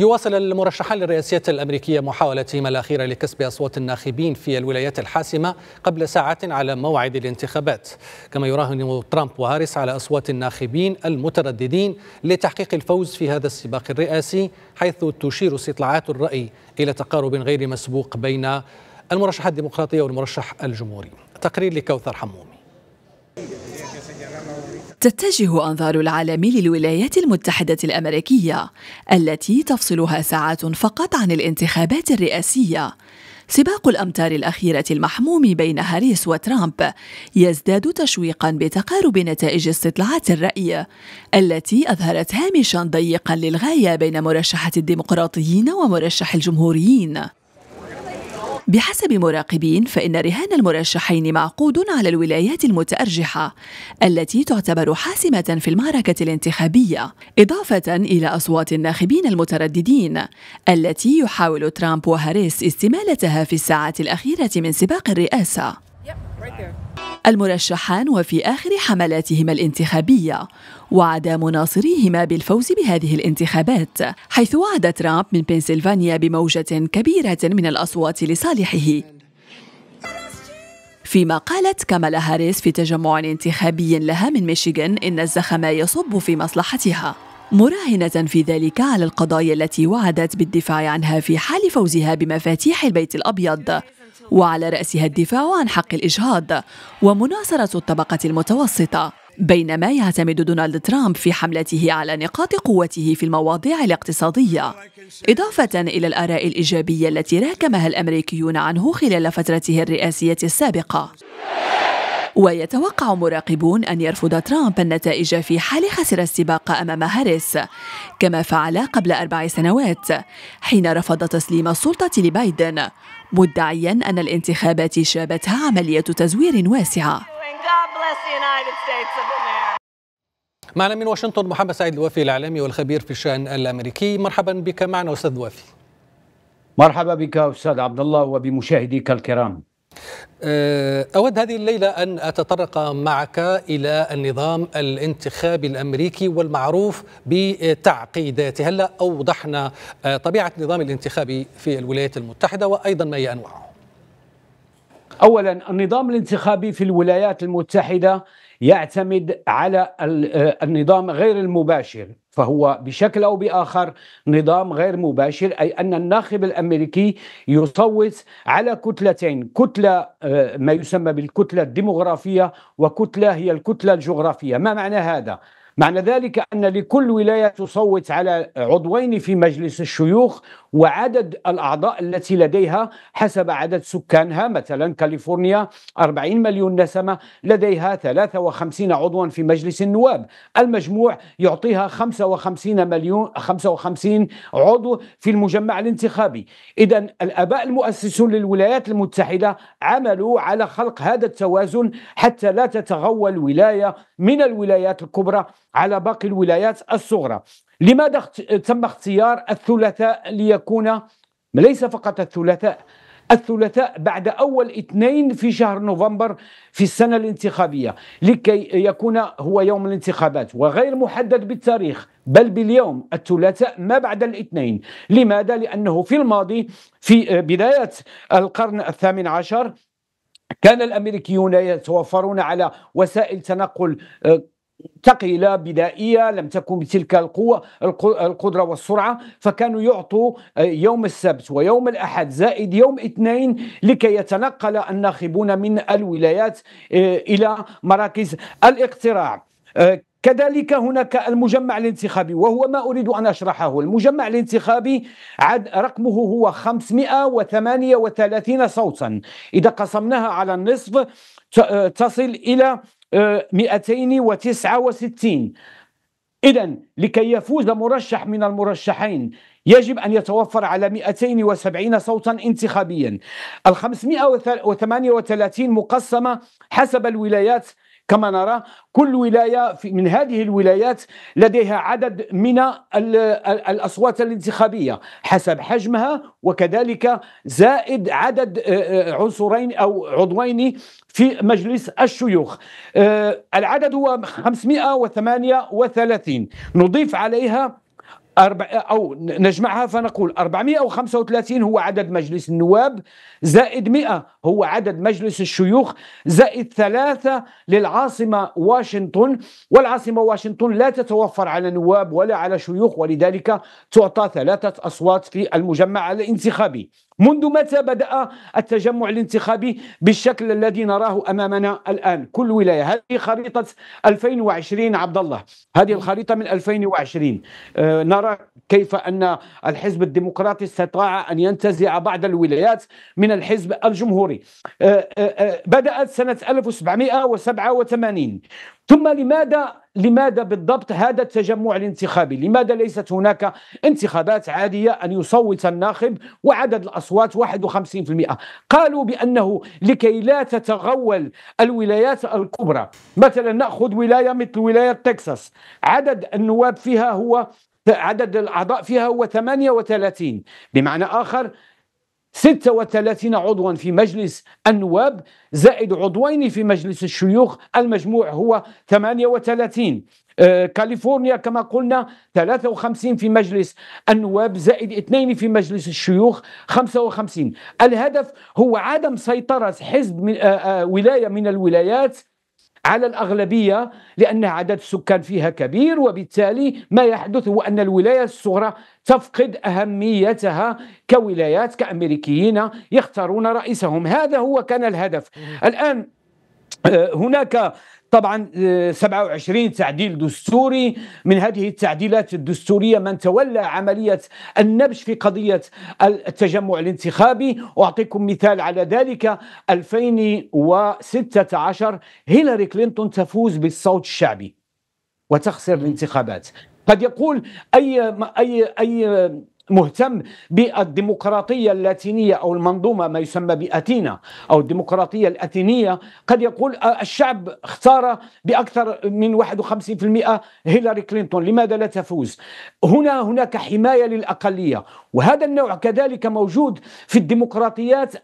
يواصل المرشحان للرئاسية الأمريكية محاولتهما الأخيرة لكسب أصوات الناخبين في الولايات الحاسمة قبل ساعات على موعد الانتخابات كما يراهن ترامب وهاريس على أصوات الناخبين المترددين لتحقيق الفوز في هذا السباق الرئاسي حيث تشير استطلاعات الرأي إلى تقارب غير مسبوق بين المرشح الديمقراطي والمرشح الجمهوري تقرير لكوثر حمون تتجه أنظار العالم للولايات المتحدة الأمريكية التي تفصلها ساعات فقط عن الانتخابات الرئاسية سباق الأمتار الأخيرة المحموم بين هاريس وترامب يزداد تشويقا بتقارب نتائج استطلاعات الرأي التي أظهرت هامشا ضيقا للغاية بين مرشحة الديمقراطيين ومرشح الجمهوريين بحسب مراقبين فإن رهان المرشحين معقود على الولايات المتأرجحة التي تعتبر حاسمة في المعركة الانتخابية إضافة إلى أصوات الناخبين المترددين التي يحاول ترامب وهاريس استمالتها في الساعات الأخيرة من سباق الرئاسة المرشحان وفي آخر حملاتهما الانتخابية وعد مناصريهما بالفوز بهذه الانتخابات حيث وعد ترامب من بنسلفانيا بموجة كبيرة من الأصوات لصالحه فيما قالت كامالا هاريس في تجمع انتخابي لها من ميشيغان إن الزخم يصب في مصلحتها مراهنة في ذلك على القضايا التي وعدت بالدفاع عنها في حال فوزها بمفاتيح البيت الأبيض وعلى رأسها الدفاع عن حق الإجهاض ومناصرة الطبقة المتوسطة بينما يعتمد دونالد ترامب في حملته على نقاط قوته في المواضيع الاقتصادية إضافة إلى الآراء الإيجابية التي راكمها الأمريكيون عنه خلال فترته الرئاسية السابقة ويتوقع مراقبون أن يرفض ترامب النتائج في حال خسر السباق أمام هاريس كما فعل قبل أربع سنوات حين رفض تسليم السلطة لبايدن مدعيا أن الانتخابات شابتها عملية تزوير واسعة United States of America. معنا من واشنطن محمد سعيد الوافي الإعلامي والخبير في الشأن الأمريكي مرحبا بك معنا أستاذ وافي مرحبا بك أستاذ عبد الله وبمشاهديك الكرام آه، أود هذه الليلة أن أتطرق معك إلى النظام الانتخابي الأمريكي والمعروف بتعقيداته هلا أوضحنا آه، طبيعة النظام الانتخابي في الولايات المتحدة وأيضا ما هي أنواعه أولا النظام الانتخابي في الولايات المتحدة يعتمد على آه، النظام غير المباشر فهو بشكل او باخر نظام غير مباشر اي ان الناخب الامريكي يصوت على كتلتين، كتله آه، ما يسمى بالكتله الديموغرافيه وكتله هي الكتله الجغرافيه، ما معنى هذا؟ معنى ذلك أن لكل ولاية تصوت على عضوين في مجلس الشيوخ وعدد الأعضاء التي لديها حسب عدد سكانها مثلا كاليفورنيا 40 مليون نسمة لديها 53 عضوا في مجلس النواب المجموع يعطيها 55 مليون 55 عضو في المجمع الانتخابي إذا الآباء المؤسسون للولايات المتحدة عملوا على خلق هذا التوازن حتى لا تتغول ولايه من الولايات الكبرى على باقي الولايات الصغرى لماذا تم اختيار الثلاثاء ليكون ليس فقط الثلاثاء الثلاثاء بعد أول اثنين في شهر نوفمبر في السنة الانتخابية لكي يكون هو يوم الانتخابات وغير محدد بالتاريخ بل باليوم الثلاثاء ما بعد الاثنين لماذا؟ لأنه في الماضي في بداية القرن الثامن عشر كان الامريكيون يتوفرون على وسائل تنقل آه، ثقيلة بدائية لم تكن بتلك القوة القدرة والسرعة فكانوا يعطوا آه، يوم السبت ويوم الأحد زائد يوم اثنين لكي يتنقل الناخبون من الولايات آه، إلى مراكز الاقتراع آه، كذلك هناك المجمع الانتخابي وهو ما أريد أن أشرحه المجمع الانتخابي عد رقمه هو 538 صوتا إذا قسمناها على النصف تصل إلى 269 إذا لكي يفوز مرشح من المرشحين يجب أن يتوفر على 270 صوتا انتخابيا ال 538 مقسمة حسب الولايات كما نرى كل ولاية من هذه الولايات لديها عدد من الأصوات الانتخابية حسب حجمها وكذلك زائد عدد آه، آه، عنصرين أو عضوين في مجلس الشيوخ آه، العدد هو 538 نضيف عليها أو نجمعها فنقول 435 هو عدد مجلس النواب زائد 100 هو عدد مجلس الشيوخ زائد ثلاثة للعاصمة واشنطن والعاصمة واشنطن لا تتوفر على نواب ولا على شيوخ ولذلك تعطى ثلاثة أصوات في المجمع الانتخابي منذ متى بدأ التجمع الانتخابي بالشكل الذي نراه أمامنا الآن كل ولاية هذه خريطة 2020 عبد الله هذه الخريطة من 2020 آه نرى كيف أن الحزب الديمقراطي استطاع أن ينتزع بعض الولايات من الحزب الجمهوري الثوري أه، أه، أه، بدأت سنة 1787 ثم لماذا لماذا بالضبط هذا التجمع الانتخابي لماذا ليست هناك انتخابات عادية أن يصوت الناخب وعدد الأصوات 51% قالوا بأنه لكي لا تتغول الولايات الكبرى مثلا نأخذ ولاية مثل ولاية تكساس عدد النواب فيها هو عدد الأعضاء فيها هو 38 بمعنى آخر 36 عضوا في مجلس النواب زائد عضوين في مجلس الشيوخ المجموع هو 38 آه، كاليفورنيا كما قلنا 53 في مجلس النواب زائد اثنين في مجلس الشيوخ 55 الهدف هو عدم سيطرة حزب من آه، آه، ولاية من الولايات على الأغلبية لأن عدد السكان فيها كبير وبالتالي ما يحدث هو أن الولايات الصغرى تفقد أهميتها كولايات كأمريكيين يختارون رئيسهم هذا هو كان الهدف الآن آه، هناك طبعا 27 آه، تعديل دستوري من هذه التعديلات الدستوريه من تولى عمليه النبش في قضيه التجمع الانتخابي واعطيكم مثال على ذلك 2016 هيلاري كلينتون تفوز بالصوت الشعبي وتخسر الانتخابات قد يقول اي اي اي مهتم بالديمقراطية اللاتينية أو المنظومة ما يسمى بأتينا أو الديمقراطية الأثينية قد يقول الشعب اختار بأكثر من 51% هيلاري كلينتون لماذا لا تفوز هنا هناك حماية للأقلية وهذا النوع كذلك موجود في الديمقراطيات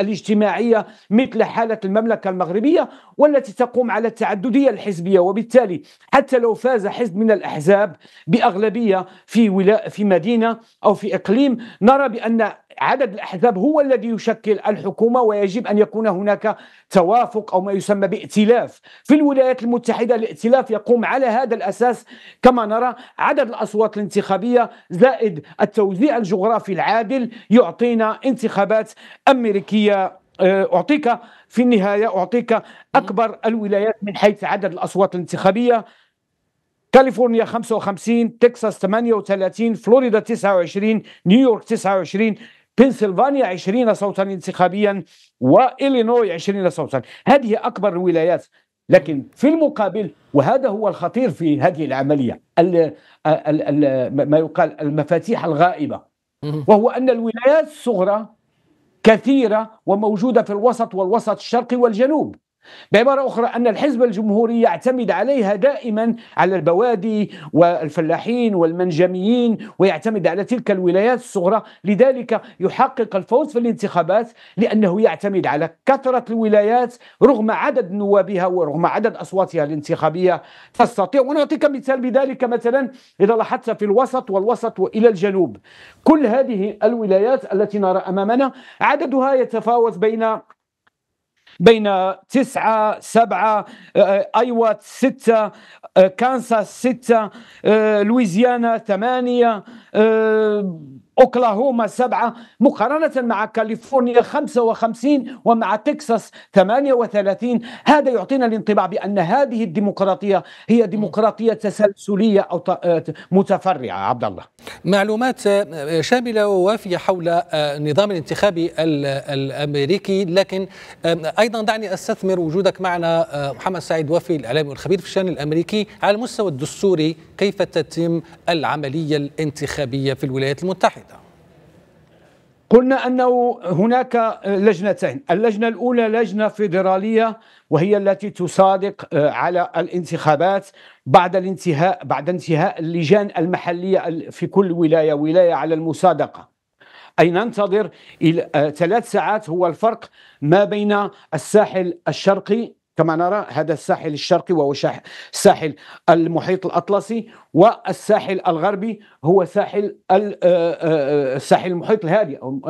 الاجتماعية مثل حالة المملكة المغربية والتي تقوم على التعددية الحزبية وبالتالي حتى لو فاز حزب من الأحزاب بأغلبية في, ولا في مدينة أو في إقليم نرى بأن عدد الأحزاب هو الذي يشكل الحكومة ويجب أن يكون هناك توافق أو ما يسمى بائتلاف في الولايات المتحدة الائتلاف يقوم على هذا الأساس كما نرى عدد الأصوات الانتخابية زائد التوزيع الجغرافي العادل يعطينا انتخابات أمريكية آه، أعطيك في النهاية أعطيك أكبر الولايات من حيث عدد الأصوات الانتخابية كاليفورنيا 55 تكساس 38 فلوريدا 29 نيويورك 29 بنسلفانيا 20 صوتا انتخابيا وإلينوي 20 صوتا هذه أكبر الولايات لكن في المقابل وهذا هو الخطير في هذه العملية الـ الـ الـ ما يقال المفاتيح الغائبة وهو أن الولايات الصغرى كثيرة وموجودة في الوسط والوسط الشرقي والجنوب بعبارة أخرى أن الحزب الجمهوري يعتمد عليها دائما على البوادي والفلاحين والمنجميين ويعتمد على تلك الولايات الصغرى لذلك يحقق الفوز في الانتخابات لأنه يعتمد على كثرة الولايات رغم عدد نوابها ورغم عدد أصواتها الانتخابية تستطيع ونعطيك مثال بذلك مثلا إذا لاحظت في الوسط والوسط وإلى الجنوب كل هذه الولايات التي نرى أمامنا عددها يتفاوت بين بين تسعة سبعة آه، أيوة ستة آه، كانساس ستة آه، لويزيانا ثمانية اوكلاهوما سبعة مقارنة مع كاليفورنيا 55 ومع تكساس 38 هذا يعطينا الانطباع بأن هذه الديمقراطية هي ديمقراطية تسلسلية أو آه، متفرعة عبد الله معلومات آه، شاملة ووافية حول النظام آه، الانتخابي الأمريكي لكن أيضا دعني أستثمر وجودك معنا محمد سعيد وفي الإعلامي والخبير في الشأن الأمريكي على المستوى الدستوري كيف تتم العملية الانتخابية في الولايات المتحدة قلنا أنه هناك لجنتين اللجنة الأولى لجنة فيدرالية وهي التي تصادق آه، على الانتخابات بعد الانتهاء بعد انتهاء اللجان المحلية في كل ولاية ولاية على المصادقة أي ننتظر آه، ثلاث ساعات هو الفرق ما بين الساحل الشرقي كما نرى هذا الساحل الشرقي وهو ساحل المحيط الأطلسي والساحل الغربي هو ساحل الساحل آه، آه، آه، المحيط الهادئ أو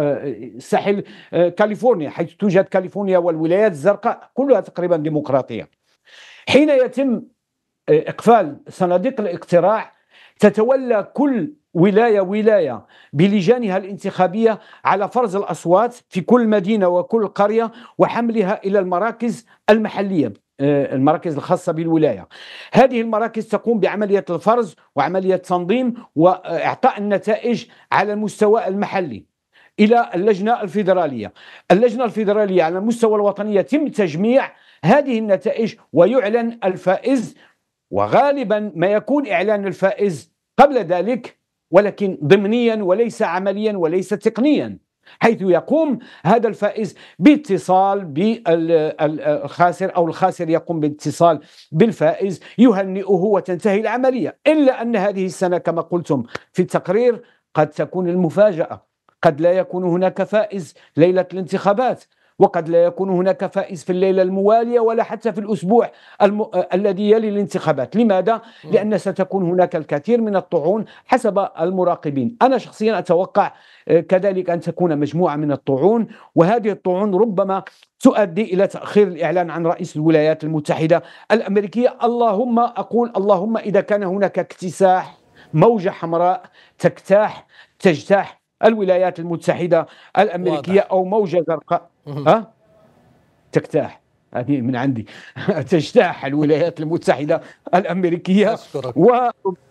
ساحل كاليفورنيا حيث توجد كاليفورنيا والولايات الزرقاء كلها تقريبا ديمقراطية حين يتم إقفال صناديق الاقتراع تتولى كل ولاية ولاية بلجانها الانتخابية على فرز الأصوات في كل مدينة وكل قرية وحملها إلى المراكز المحلية آه، المراكز الخاصة بالولاية هذه المراكز تقوم بعملية الفرز وعملية تنظيم وإعطاء النتائج على المستوى المحلي إلى اللجنة الفيدرالية اللجنة الفيدرالية على المستوى الوطني يتم تجميع هذه النتائج ويعلن الفائز وغالبا ما يكون إعلان الفائز قبل ذلك ولكن ضمنيا وليس عمليا وليس تقنيا حيث يقوم هذا الفائز باتصال بالخاسر او الخاسر يقوم بالاتصال بالفائز يهنئه وتنتهي العمليه الا ان هذه السنه كما قلتم في التقرير قد تكون المفاجاه قد لا يكون هناك فائز ليله الانتخابات وقد لا يكون هناك فائز في الليلة الموالية ولا حتى في الأسبوع الم... الذي يلي الانتخابات لماذا؟ لأن ستكون هناك الكثير من الطعون حسب المراقبين أنا شخصيا أتوقع آه، كذلك أن تكون مجموعة من الطعون وهذه الطعون ربما تؤدي الى تاخير الاعلان عن رئيس الولايات المتحده الامريكيه اللهم اقول اللهم اذا كان هناك اكتساح موجه حمراء تكتاح تجتاح الولايات المتحدة الأمريكية واضح. أو موجة زرقاء أه؟ تكتاح هذه من عندي تجتاح الولايات المتحدة الأمريكية و...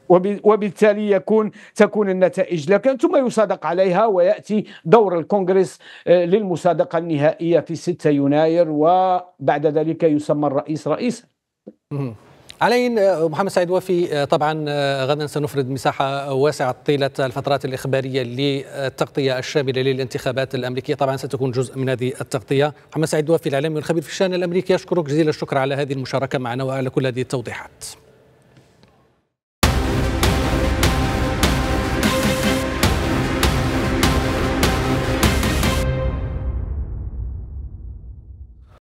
وب... وبالتالي يكون تكون النتائج لكن ثم يصادق عليها وياتي دور الكونغرس آه، للمصادقه النهائيه في 6 يناير وبعد ذلك يسمى الرئيس رئيسا. علينا آه، محمد سعيد وفي آه، طبعا آه، غدا سنفرد مساحة واسعة طيلة الفترات الإخبارية للتغطية الشاملة للانتخابات الأمريكية طبعا ستكون جزء من هذه التغطية محمد سعيد وفي الإعلامي والخبير في الشأن الأمريكي أشكرك جزيل الشكر على هذه المشاركة معنا وعلى كل هذه التوضيحات